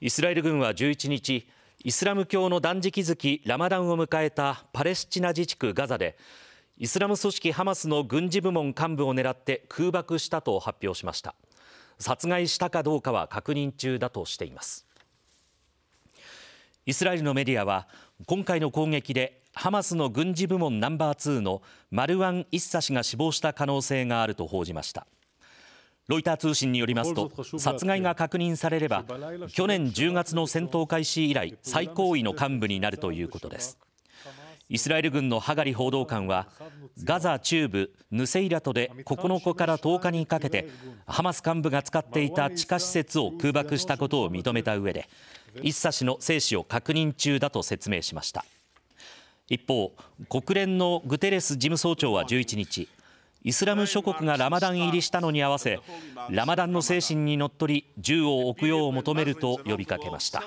イスラエル軍は11日イスラム教の断食月ラマダンを迎えたパレスチナ自治区ガザでイスラム組織ハマスの軍事部門幹部を狙って空爆したと発表しました殺害したかどうかは確認中だとしていますイスラエルのメディアは今回の攻撃でハマスの軍事部門ナンバー2のマルワン・イッサ氏が死亡した可能性があると報じましたロイター通信によりますと殺害が確認されれば去年10月の戦闘開始以来最高位の幹部になるということですイスラエル軍のハガリ報道官はガザ中部ヌセイラトで9日から10日にかけてハマス幹部が使っていた地下施設を空爆したことを認めた上でイッサ氏の生死を確認中だと説明しました一方国連のグテレス事務総長は11日イスラム諸国がラマダン入りしたのに合わせラマダンの精神にのっとり銃を置くよう求めると呼びかけました。